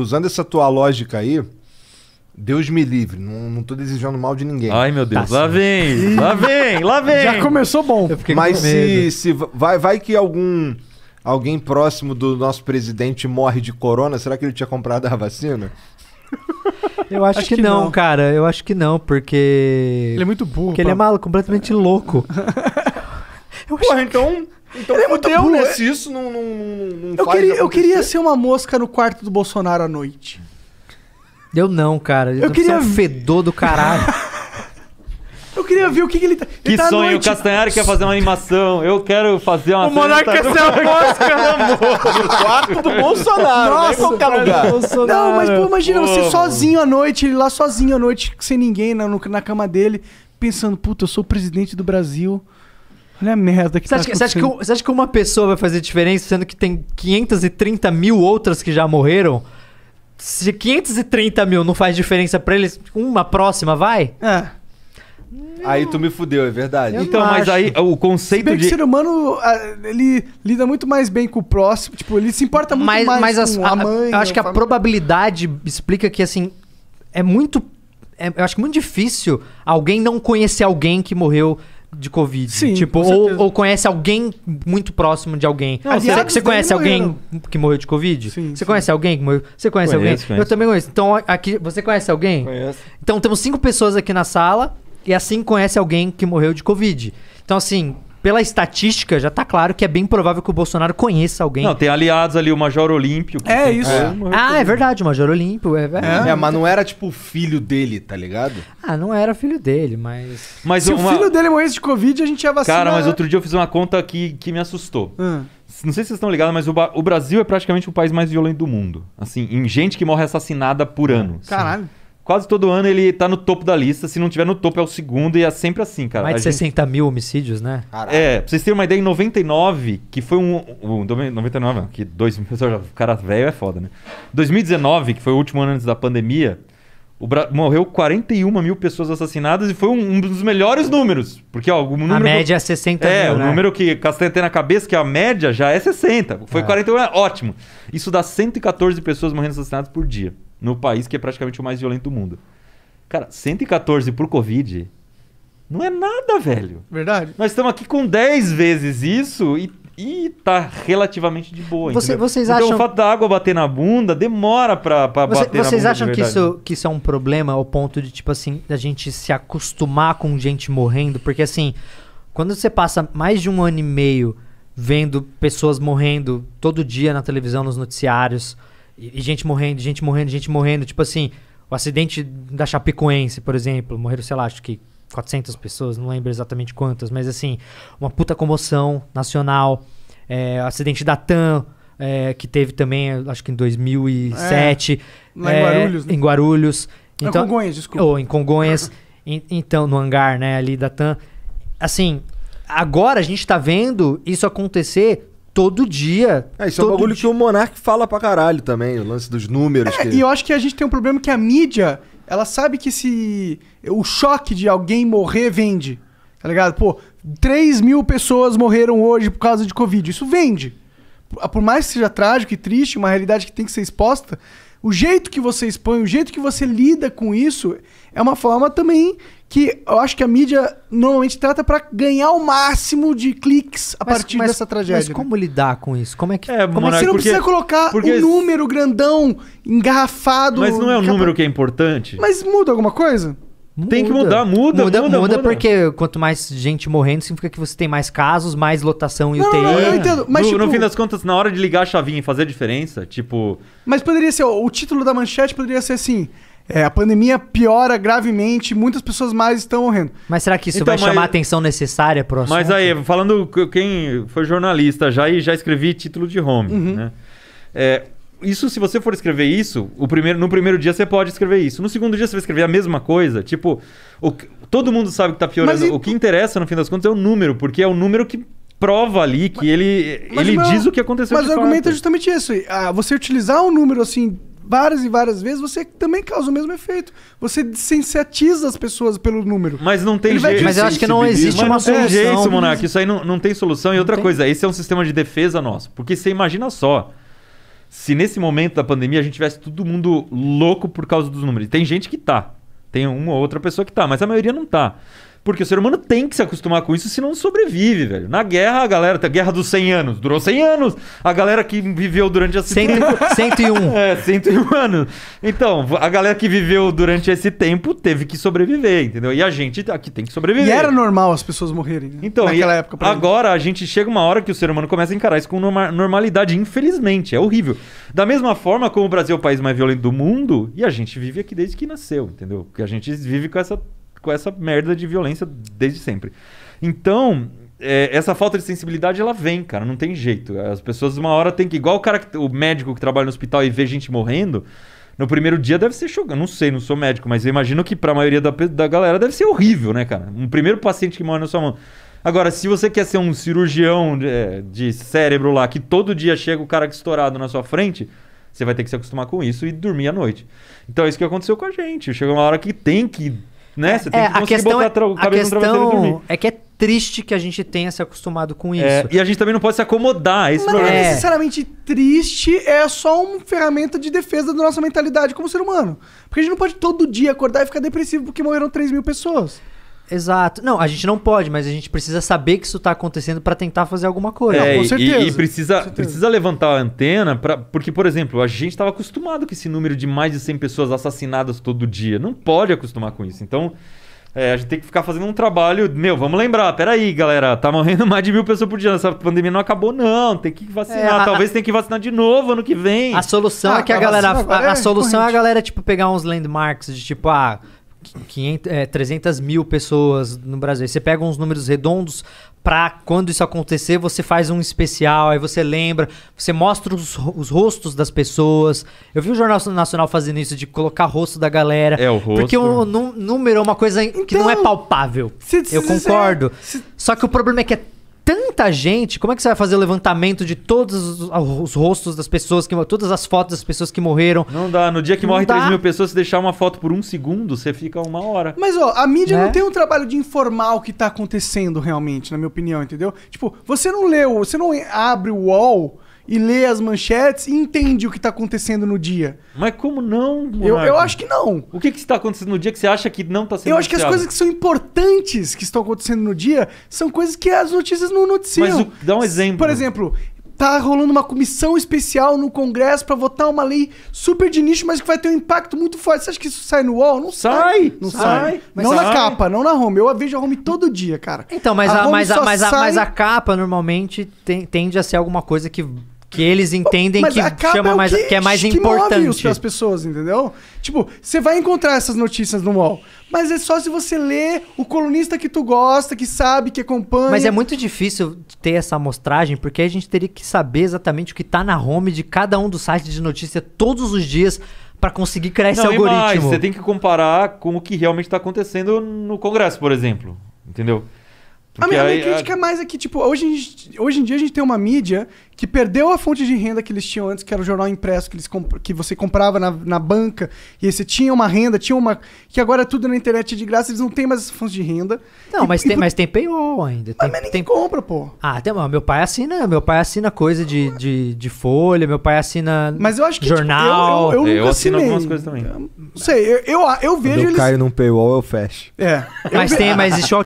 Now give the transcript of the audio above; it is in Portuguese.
usando essa tua lógica aí, Deus me livre, não, não tô desejando mal de ninguém. Ai, meu Deus, tá lá sim. vem, lá vem, lá vem. Já começou bom. Mas com se, se vai, vai que algum alguém próximo do nosso presidente morre de corona, será que ele tinha comprado a vacina? Eu acho, acho que, que não, não, cara. Eu acho que não, porque. Ele é muito burro. Porque pra... ele é maluco, completamente louco. Eu Porra, acho... então então, ele é muito burro, né? É? se isso não, não, não eu faz queria, Eu queria ser uma mosca no quarto do Bolsonaro à noite. Eu não, cara. Eu, eu queria... um fedor do caralho. eu queria ver o que, que ele tá. Ele que tá sonho, noite... o Castanhari quer fazer uma animação. Eu quero fazer uma. O Monarca quer ser a mosca né, no quarto do Bolsonaro. Né, Nossa, o cara qualquer lugar. Bolsonaro. Não, mas pô, imagina pô. você sozinho à noite, ele lá sozinho à noite, sem ninguém na, na cama dele, pensando: puta, eu sou o presidente do Brasil. Olha a merda que você tá acha que, você acha que, você acha que uma pessoa vai fazer diferença, sendo que tem 530 mil outras que já morreram? Se 530 mil não faz diferença para eles, uma próxima vai? É. Aí tu me fudeu, é verdade. Eu então, mas acho. aí o conceito se bem de. Que o ser humano ele lida muito mais bem com o próximo, tipo, ele se importa muito mas, mais mas com a, a mãe. Eu acho que a família. probabilidade explica que, assim, é muito. É, eu acho que é muito difícil alguém não conhecer alguém que morreu de Covid. Sim, tipo, ou, ou, conhece alguém muito próximo de alguém. Não, você, você conhece alguém morreram. que morreu de Covid? Sim, você sim. conhece alguém que morreu? Você conhece conheço, alguém? Conheço. Eu também conheço. Então, aqui, você conhece alguém? Conheço. Então, temos cinco pessoas aqui na sala e assim conhece alguém que morreu de Covid. Então, assim, pela estatística, já tá claro que é bem provável que o Bolsonaro conheça alguém. Não, tem aliados ali, o Major Olímpio. É isso. É. Ah, é verdade, o Major Olímpio. É, é, é, mas não era tipo o filho dele, tá ligado? Ah, não era filho dele, mas. mas Se uma... o filho dele morresse de Covid, a gente ia vacinar. Cara, mas né? outro dia eu fiz uma conta que, que me assustou. Hum. Não sei se vocês estão ligados, mas o, o, Brasil é praticamente o país mais violento do mundo. Assim, em gente que morre assassinada por ano. Caralho. Assim quase todo ano ele tá no topo da lista. Se não tiver no topo, é o segundo e é sempre assim, cara. Mais de a 60 gente... mil homicídios, né? É, pra vocês terem uma ideia, em 99, que foi um. um 99, não, que dois mil. Cara velho é foda, né? 2019, que foi o último ano antes da pandemia, Bra... morreu 41 mil pessoas assassinadas e foi um, um dos melhores números. Porque ó, o número. A média é 60 é, mil. É, o né? número que Castanha tem na cabeça, que é a média já é 60. Foi é. 41, é ótimo. Isso dá 114 pessoas morrendo assassinadas por dia no país que é praticamente o mais violento do mundo. Cara, 114 por Covid não é nada, velho. Verdade. Nós estamos aqui com 10 vezes isso e, e tá relativamente de boa. Você, vocês então, acham... o fato da água bater na bunda demora para pra Você, bater na bunda. Vocês acham que isso, né? que isso é um problema ao ponto de, tipo assim, a gente se acostumar com gente morrendo? Porque assim, quando você passa mais de um ano e meio vendo pessoas morrendo todo dia na televisão, nos noticiários e, gente morrendo, gente morrendo, gente morrendo. Tipo assim, o acidente da Chapecoense, por exemplo, morreram, sei lá, acho que 400 pessoas, não lembro exatamente quantas, mas assim, uma puta comoção nacional. É, acidente da TAM, é, que teve também, acho que em 2007. É, lá em é, Guarulhos. Né? Em Guarulhos. Então, Congonhas, desculpa. Ou em Congonhas. em, então, no hangar, né, ali da TAM. Assim, agora a gente tá vendo isso acontecer todo dia. É, isso é um bagulho dia. que o Monark fala pra caralho também, o lance dos números. É, que... E eu acho que a gente tem um problema que a mídia, ela sabe que se o choque de alguém morrer vende. Tá ligado? Pô, 3 mil pessoas morreram hoje por causa de Covid. Isso vende. Por mais que seja trágico e triste, uma realidade que tem que ser exposta, o jeito que você expõe, o jeito que você lida com isso, é uma forma também que eu acho que a mídia normalmente trata para ganhar o máximo de cliques a mas, partir mas, dessa tragédia. Mas né? como lidar com isso? Como é que. É, como é Monarca, você não porque, precisa colocar porque... um número grandão, engarrafado. Mas não é o um número que é importante. Mas muda alguma coisa? Muda. Tem que mudar, muda, muda, muda, muda. porque quanto mais gente morrendo, significa que você tem mais casos, mais lotação e UTI. Não, não, eu é. entendo. Mas, no, tipo... no, fim das contas, na hora de ligar a chavinha e fazer a diferença, tipo. Mas poderia ser, o título da manchete poderia ser assim. É, a pandemia piora gravemente, muitas pessoas mais estão morrendo. Mas será que isso então, vai mas... chamar a atenção necessária pro assunto? Mas aí, falando quem foi jornalista já e já escrevi título de home, uhum. né? É, isso, se você for escrever isso, o primeiro, no primeiro dia você pode escrever isso. No segundo dia você vai escrever a mesma coisa. Tipo, o, todo mundo sabe que tá piorando. E... O que interessa, no fim das contas, é o número, porque é o número que prova ali que mas, ele, mas ele meu, diz o que aconteceu Mas o fato. argumento é justamente isso. Ah, você utilizar um número assim várias e várias vezes, você também causa o mesmo efeito. Você sensatiza as pessoas pelo número. Mas não tem jeito. Mas eu acho que não existe mas uma não solução. Tem jeito, Monark. Isso aí não, não tem solução. E outra tem. coisa, esse é um sistema de defesa nosso. Porque você imagina só se nesse momento da pandemia a gente tivesse todo mundo louco por causa dos números. Tem gente que tá. Tem uma ou outra pessoa que tá, mas a maioria não tá. Porque o ser humano tem que se acostumar com isso, senão não sobrevive, velho. Na guerra, a galera. A tá, guerra dos 100 anos. Durou 100 anos. A galera que viveu durante esse 100, tempo. 101. É, 101 anos. Então, a galera que viveu durante esse tempo teve que sobreviver, entendeu? E a gente tá aqui tem que sobreviver. E era normal as pessoas morrerem. Né? Então, naquela época. Pra agora gente. a gente chega uma hora que o ser humano começa a encarar isso com normalidade, infelizmente. É horrível. Da mesma forma como o Brasil é o país mais violento do mundo, e a gente vive aqui desde que nasceu, entendeu? Porque a gente vive com essa com essa merda de violência desde sempre. Então, é, essa falta de sensibilidade ela vem, cara, não tem jeito. As pessoas uma hora tem que igual o cara que, o médico que trabalha no hospital e vê gente morrendo, no primeiro dia deve ser chocante. Não sei, não sou médico, mas eu imagino que para a maioria da, da galera deve ser horrível, né, cara? Um primeiro paciente que morre na sua mão. Agora, se você quer ser um cirurgião de, é, de cérebro lá, que todo dia chega o cara estourado na sua frente, você vai ter que se acostumar com isso e dormir à noite. Então é isso que aconteceu com a gente. Chegou uma hora que tem que né? É, Você tem é, que conseguir questão, botar a, é- tra- a cabeça no travesseiro e dormir. É que é triste que a gente tenha se acostumado com é, isso. É, e a gente também não pode se acomodar a esse Mas problema. Não é necessariamente triste, é só uma ferramenta de defesa da nossa mentalidade como ser humano. Porque a gente não pode todo dia acordar e ficar depressivo porque morreram 3 mil pessoas. Exato. Não, a gente não pode, mas a gente precisa saber que isso está acontecendo para tentar fazer alguma coisa. É, com certeza. E, e precisa, certeza. precisa levantar a antena, pra, porque, por exemplo, a gente estava acostumado com esse número de mais de 100 pessoas assassinadas todo dia. Não pode acostumar com isso. Então, é, a gente tem que ficar fazendo um trabalho. Meu, vamos lembrar, peraí, galera, tá morrendo mais de mil pessoas por dia. Essa pandemia não acabou, não. Tem que vacinar. É, a, Talvez a, tenha que vacinar de novo ano que vem. A solução é ah, é que a, a galera. A, é solução corrente. é a galera, tipo, pegar uns landmarks de tipo, ah, 500, é, 300 mil pessoas no Brasil. Você pega uns números redondos para quando isso acontecer, você faz um especial, aí você lembra, você mostra os, os, rostos das pessoas. Eu vi o Jornal Nacional fazendo isso, de colocar rosto da galera. É, o rosto. Porque o número é uma coisa então, que não é então, palpável. Se, se, Eu concordo. Se, Só que o problema é que é tanta gente, como é que você vai fazer o levantamento de todos os, os rostos das pessoas, que todas as fotos das pessoas que morreram? Não dá. No dia que não morre dá. 3 mil pessoas, se deixar uma foto por um segundo, você fica uma hora. Mas, ó, a mídia né? não tem um trabalho de informar o que tá acontecendo realmente, na minha opinião, entendeu? Tipo, você não leu, você não abre o wall e lê as manchetes e entende o que está acontecendo no dia. Mas como não? Eu, eu, acho que não. O que está acontecendo no dia que você acha que não está sendo Eu acho que as coisas que são importantes que estão acontecendo no dia são coisas que as notícias não noticiam. Mas o, dá um exemplo. Por exemplo, tá rolando uma comissão especial no Congresso para votar uma lei super de nicho, mas que vai ter um impacto muito forte. Você acha que isso sai no UOL? Não sai. sai não sai. sai. não sai. na capa, não na home. Eu vejo a home todo dia, cara. Então, mas a, a mas, a, mas, a, mas a capa normalmente tem, tende a ser alguma coisa que que eles entendem Mas que chama mais, que, que, é mais que importante para as pessoas, entendeu? Tipo, você vai encontrar essas notícias no UOL, mas é só se você ler o colunista que tu gosta, que sabe, que acompanha. Mas é muito difícil ter essa amostragem, porque a gente teria que saber exatamente o que tá na home de cada um dos sites de notícia todos os dias para conseguir criar esse Não, algoritmo. Mais, você tem que comparar com o que realmente está acontecendo no Congresso, por exemplo, entendeu? Porque a minha, a minha aí, é, crítica é mais é que, tipo, hoje, gente, hoje em dia a gente tem uma mídia que perdeu a fonte de renda que eles tinham antes, que era o jornal impresso, que, eles que você comprava na, na banca, e você tinha uma renda, tinha uma. que agora é tudo na internet é de graça, eles não têm mais essa fonte de renda. Não, e, mas, e, tem, mas tem paywall ainda. Mas, ah, tem, mas tem compra, pô. Ah, tem, meu pai assina, meu pai assina coisa de, de, de folha, meu pai assina. Mas eu acho que jornal. Tipo, eu, eu, eu, é, eu assino algumas coisas também. Não sei, eu, eu, eu vejo. Quando eu eles... caio num paywall, eu fecho. É. Mas tem, mas existe